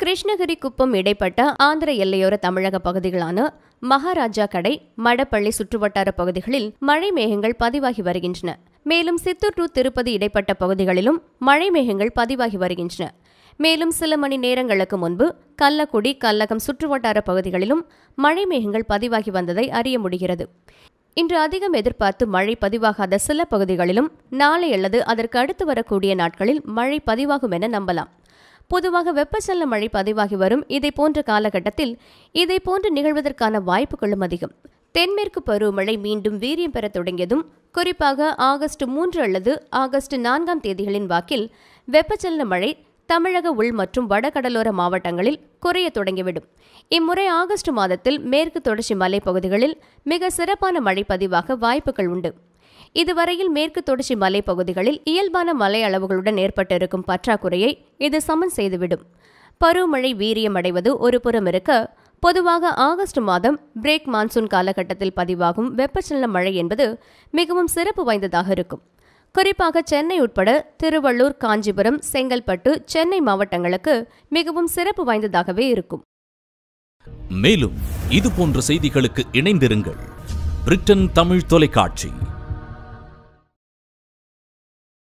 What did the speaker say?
கிருஷ்ணகிரி குப்பம் இடைப்பட்ட ஆந்திர எல்லையோர தமிழக பகுதிகளான மகாராஜா கடை மடப்பள்ளி சுற்றுவட்டார பகுதிகளில் மழை மேகங்கள் பதிவாகி வருகின்றன மேலும் சித்தூர் டு திருப்பதி இடைப்பட்ட பகுதிகளிலும் மழை மேகங்கள் பதிவாகி வருகின்றன மேலும் சில மணி நேரங்களுக்கு முன்பு கள்ளக்குடி கல்லகம் சுற்றுவட்டார பகுதிகளிலும் மழை மேகங்கள் பதிவாகி வந்ததை அறிய முடிகிறது இன்று அதிகம் எதிர்பார்த்து மழை பதிவாகாத சில பகுதிகளிலும் நாளை அல்லது அதற்கு அடுத்து வரக்கூடிய நாட்களில் மழை பதிவாகும் என நம்பலாம் பொதுவாக வெப்பச்சலன மழை பதிவாகி வரும் இதை போன்ற காலகட்டத்தில் இதை போன்று நிகழ்வதற்கான வாய்ப்புகளும் அதிகம் தென்மேற்கு பருவமழை மீண்டும் வீரியம் பெற தொடங்கியதும் குறிப்பாக ஆகஸ்ட் மூன்று அல்லது ஆகஸ்ட் நான்காம் தேதிகளின் வாக்கில் வெப்பச்சலன மழை தமிழக உள் மற்றும் வடகடலோர மாவட்டங்களில் குறைய தொடங்கிவிடும் இம்முறை ஆகஸ்ட் மாதத்தில் மேற்கு தொடர்ச்சி மலைப்பகுதிகளில் மிக சிறப்பான மழை பதிவாக வாய்ப்புகள் உண்டு இதுவரையில் மேற்கு தொடர்ச்சி மலைப்பகுதிகளில் இயல்பான மலை அளவுகளுடன் ஏற்பட்டிருக்கும் பற்றாக்குறையை இது சமன் செய்துவிடும் பருவமழை வீரியமடைவது ஒரு புறம் இருக்க பொதுவாக ஆகஸ்ட் மாதம் பிரேக் மான்சூன் காலகட்டத்தில் பதிவாகும் வெப்பச்சலன மழை என்பது மிகவும் சிறப்பு வாய்ந்ததாக இருக்கும் குறிப்பாக சென்னை உட்பட திருவள்ளூர் காஞ்சிபுரம் செங்கல்பட்டு சென்னை மாவட்டங்களுக்கு மிகவும் சிறப்பு வாய்ந்ததாகவே இருக்கும் மேலும் இது போன்ற செய்திகளுக்கு இணைந்திருங்கள் பிரிட்டன் தமிழ் தொலைக்காட்சி